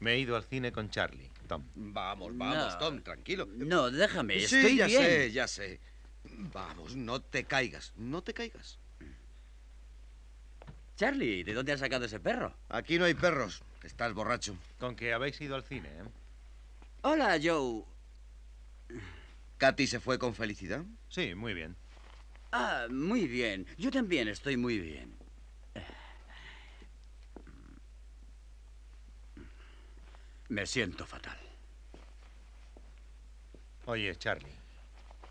Me he ido al cine con Charlie, Tom. Vamos, vamos, Tom, tranquilo. No, déjame, sí, ya sé, ya sé. Vamos, no te caigas, no te caigas. Charlie, ¿de dónde has sacado ese perro? Aquí no hay perros. Estás borracho. Con que habéis ido al cine, ¿eh? Hola, Joe. ¿Katy se fue con felicidad? Sí, muy bien. Ah, muy bien. Yo también estoy muy bien. Me siento fatal. Oye, Charlie.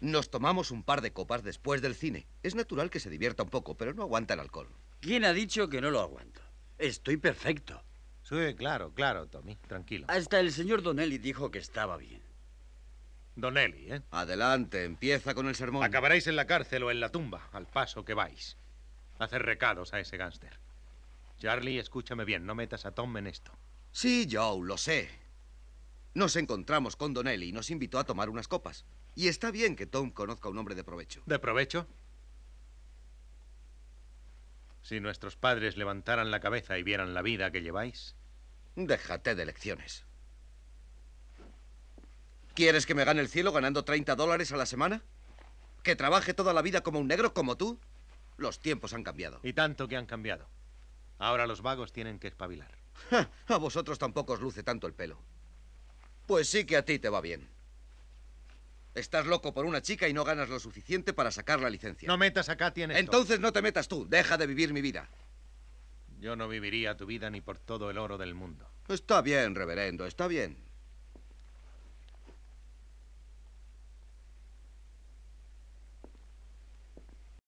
Nos tomamos un par de copas después del cine. Es natural que se divierta un poco, pero no aguanta el alcohol. ¿Quién ha dicho que no lo aguanto? Estoy perfecto. Sí, claro, claro, Tommy. Tranquilo. Hasta el señor Donnelly dijo que estaba bien. Donnelly, ¿eh? Adelante, empieza con el sermón. Acabaréis en la cárcel o en la tumba, al paso que vais. Hacer recados a ese gánster. Charlie, escúchame bien, no metas a Tom en esto. Sí, Joe, lo sé. Nos encontramos con Donnelly y nos invitó a tomar unas copas. Y está bien que Tom conozca a un hombre de provecho. ¿De provecho? Si nuestros padres levantaran la cabeza y vieran la vida que lleváis. Déjate de lecciones. ¿Quieres que me gane el cielo ganando 30 dólares a la semana? ¿Que trabaje toda la vida como un negro como tú? Los tiempos han cambiado. Y tanto que han cambiado. Ahora los vagos tienen que espabilar a vosotros tampoco os luce tanto el pelo. Pues sí que a ti te va bien. Estás loco por una chica y no ganas lo suficiente para sacar la licencia. No metas acá, tienes. Entonces no te metas tú. Deja de vivir mi vida. Yo no viviría tu vida ni por todo el oro del mundo. Está bien, reverendo, está bien.